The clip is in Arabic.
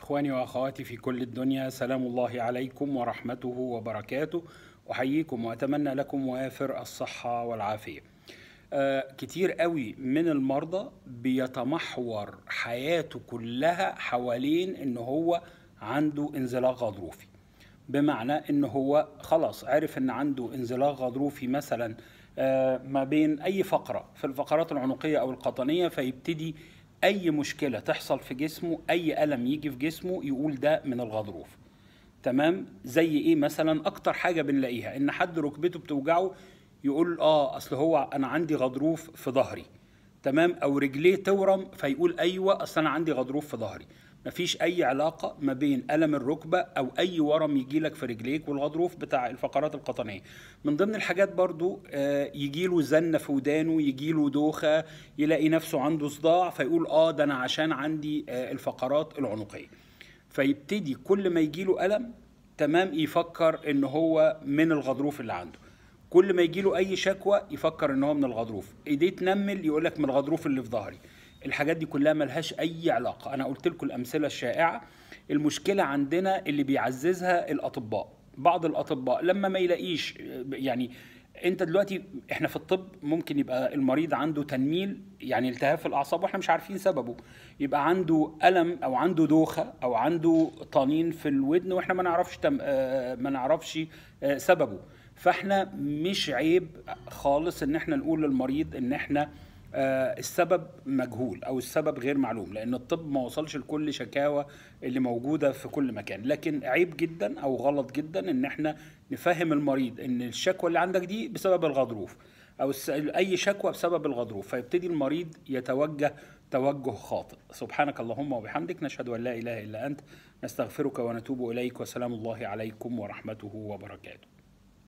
إخواني وأخواتي في كل الدنيا سلام الله عليكم ورحمته وبركاته أحييكم وأتمنى لكم وافر الصحة والعافية آه كتير قوي من المرضى بيتمحور حياته كلها حوالين ان هو عنده انزلاق غضروفي بمعنى ان هو خلاص عرف ان عنده انزلاق غضروفي مثلا آه ما بين اي فقره في الفقرات العنقيه او القطنيه فيبتدي اي مشكله تحصل في جسمه اي الم يجي في جسمه يقول ده من الغضروف تمام زي ايه مثلا اكتر حاجه بنلاقيها ان حد ركبته بتوجعه يقول اه اصل هو انا عندي غضروف في ظهري تمام او رجليه تورم فيقول ايوه اصل انا عندي غضروف في ظهري مفيش اي علاقه ما بين الم الركبه او اي ورم يجي لك في رجليك والغضروف بتاع الفقرات القطنيه من ضمن الحاجات برضو آه، يجي له زنه في ودانه يجي له دوخه يلاقي نفسه عنده صداع فيقول اه ده انا عشان عندي آه، الفقرات العنقيه فيبتدي كل ما يجي له الم تمام يفكر ان هو من الغضروف اللي عنده كل ما يجي له اي شكوى يفكر ان هو من الغضروف ايديه تنمل يقول لك من الغضروف اللي في ظهري الحاجات دي كلها ملهاش اي علاقه انا قلت لكم الامثله الشائعه المشكله عندنا اللي بيعززها الاطباء بعض الاطباء لما ما يلاقيش يعني انت دلوقتي احنا في الطب ممكن يبقى المريض عنده تنميل يعني التهاب في الاعصاب واحنا مش عارفين سببه يبقى عنده الم او عنده دوخه او عنده طنين في الودن واحنا ما نعرفش تم آه، ما نعرفش آه، سببه فاحنا مش عيب خالص ان احنا نقول للمريض ان احنا آه، السبب مجهول او السبب غير معلوم لان الطب ما وصلش لكل شكاوى اللي موجوده في كل مكان لكن عيب جدا او غلط جدا ان احنا نفهم المريض ان الشكوى اللي عندك دي بسبب الغضروف او اي شكوى بسبب الغضروف فيبتدي المريض يتوجه توجه خاطئ سبحانك اللهم وبحمدك نشهد ان لا اله الا انت نستغفرك ونتوب اليك وسلام الله عليكم ورحمته وبركاته